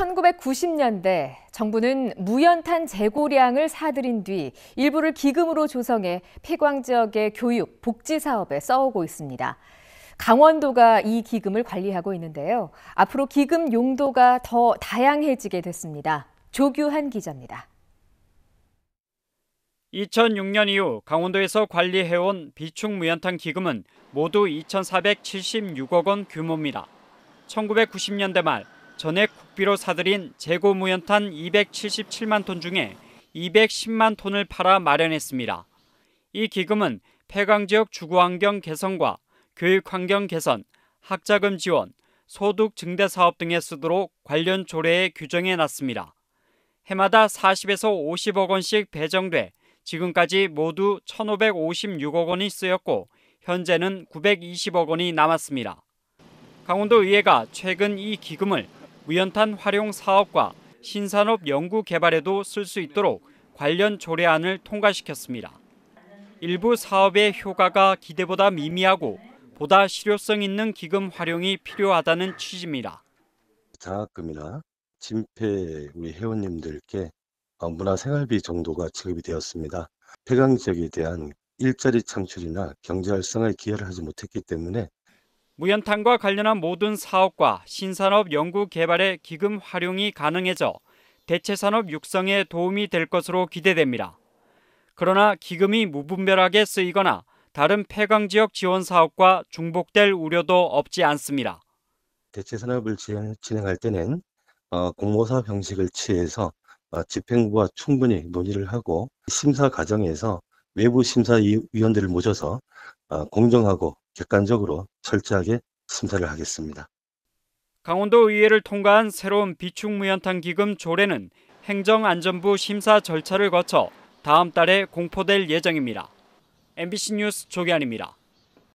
1990년대 정부는 무연탄 재고량을 사들인 뒤 일부를 기금으로 조성해 폐광 지역의 교육, 복지 사업에 써오고 있습니다. 강원도가 이 기금을 관리하고 있는데요. 앞으로 기금 용도가 더 다양해지게 됐습니다. 조규한 기자입니다. 2006년 이후 강원도에서 관리해온 비축무연탄 기금은 모두 2,476억 원 규모입니다. 1990년대 말 전액 국비로 사들인 재고무연탄 277만 톤 중에 210만 톤을 팔아 마련했습니다. 이 기금은 폐광 지역 주거 환경 개선과 교육 환경 개선, 학자금 지원, 소득 증대 사업 등에 쓰도록 관련 조례에 규정해 놨습니다. 해마다 40에서 50억 원씩 배정돼 지금까지 모두 1,556억 원이 쓰였고 현재는 920억 원이 남았습니다. 강원도의회가 최근 이 기금을 우연탄 활용 사업과 신산업 연구 개발에도 쓸 수 있도록 관련 조례안을 통과시켰습니다. 일부 사업의 효과가 기대보다 미미하고 보다 실효성 있는 기금 활용이 필요하다는 취지입니다. 장학금이나 진폐 우리 회원님들께 문화생활비 정도가 지급이 되었습니다. 폐강 지역에 대한 일자리 창출이나 경제 활성화에 기여를 하지 못했기 때문에 무연탄과 관련한 모든 사업과 신산업 연구 개발에 기금 활용이 가능해져 대체 산업 육성에 도움이 될 것으로 기대됩니다. 그러나 기금이 무분별하게 쓰이거나 다른 폐광 지역 지원 사업과 중복될 우려도 없지 않습니다. 대체 산업을 진행할 때는 어, 공모사업 형식을 취해서 어, 집행부와 충분히 논의를 하고 심사 과정에서 외부 심사위원들을 모셔서 어, 공정하고 객관적으로 철저하게 심사를 하겠습니다. 강원도의회를 통과한 새로운 비축무연탄 기금 조례는 행정안전부 심사 절차를 거쳐 다음 달에 공포될 예정입니다. MBC 뉴스 조기환입니다.